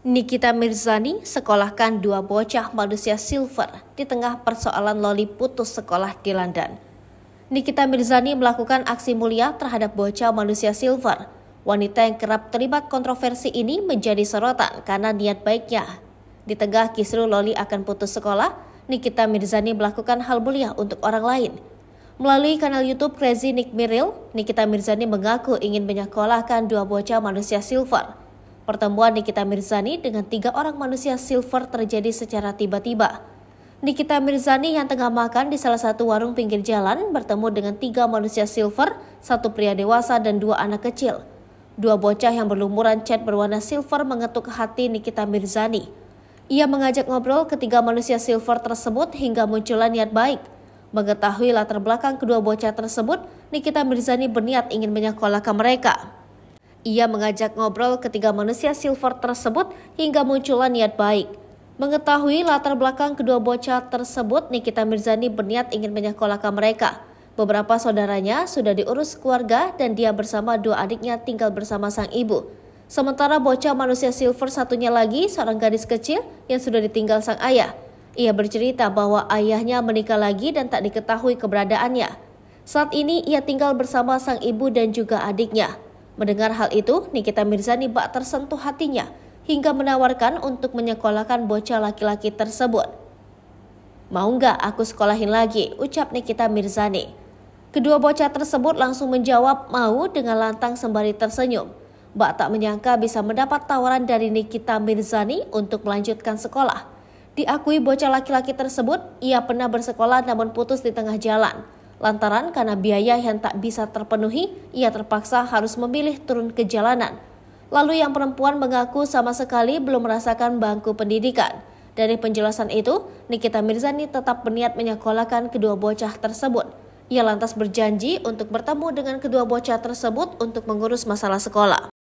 Nikita Mirzani sekolahkan dua bocah manusia silver di tengah persoalan Loli putus sekolah di London. Nikita Mirzani melakukan aksi mulia terhadap bocah manusia silver. Wanita yang kerap terlibat kontroversi ini menjadi sorotan karena niat baiknya. Di tengah kisru Loli akan putus sekolah, Nikita Mirzani melakukan hal mulia untuk orang lain. Melalui kanal YouTube Crazy Nick Miril, Nikita Mirzani mengaku ingin menyekolahkan dua bocah manusia silver – Pertemuan Nikita Mirzani dengan tiga orang manusia silver terjadi secara tiba-tiba. Nikita Mirzani yang tengah makan di salah satu warung pinggir jalan bertemu dengan tiga manusia silver, satu pria dewasa dan dua anak kecil. Dua bocah yang berlumuran cat berwarna silver mengetuk hati Nikita Mirzani. Ia mengajak ngobrol ketiga manusia silver tersebut hingga muncullah niat baik. Mengetahui latar belakang kedua bocah tersebut, Nikita Mirzani berniat ingin menyekolahkan mereka. Ia mengajak ngobrol ketiga manusia silver tersebut hingga munculan niat baik. Mengetahui latar belakang kedua bocah tersebut, Nikita Mirzani berniat ingin menyekolahkan mereka. Beberapa saudaranya sudah diurus keluarga dan dia bersama dua adiknya tinggal bersama sang ibu. Sementara bocah manusia silver satunya lagi seorang gadis kecil yang sudah ditinggal sang ayah. Ia bercerita bahwa ayahnya menikah lagi dan tak diketahui keberadaannya. Saat ini ia tinggal bersama sang ibu dan juga adiknya. Mendengar hal itu, Nikita Mirzani bak tersentuh hatinya hingga menawarkan untuk menyekolahkan bocah laki-laki tersebut. Mau nggak aku sekolahin lagi, ucap Nikita Mirzani. Kedua bocah tersebut langsung menjawab mau dengan lantang sembari tersenyum. Bak tak menyangka bisa mendapat tawaran dari Nikita Mirzani untuk melanjutkan sekolah. Diakui bocah laki-laki tersebut, ia pernah bersekolah namun putus di tengah jalan. Lantaran karena biaya yang tak bisa terpenuhi, ia terpaksa harus memilih turun ke jalanan. Lalu yang perempuan mengaku sama sekali belum merasakan bangku pendidikan. Dari penjelasan itu, Nikita Mirzani tetap berniat menyekolahkan kedua bocah tersebut. Ia lantas berjanji untuk bertemu dengan kedua bocah tersebut untuk mengurus masalah sekolah.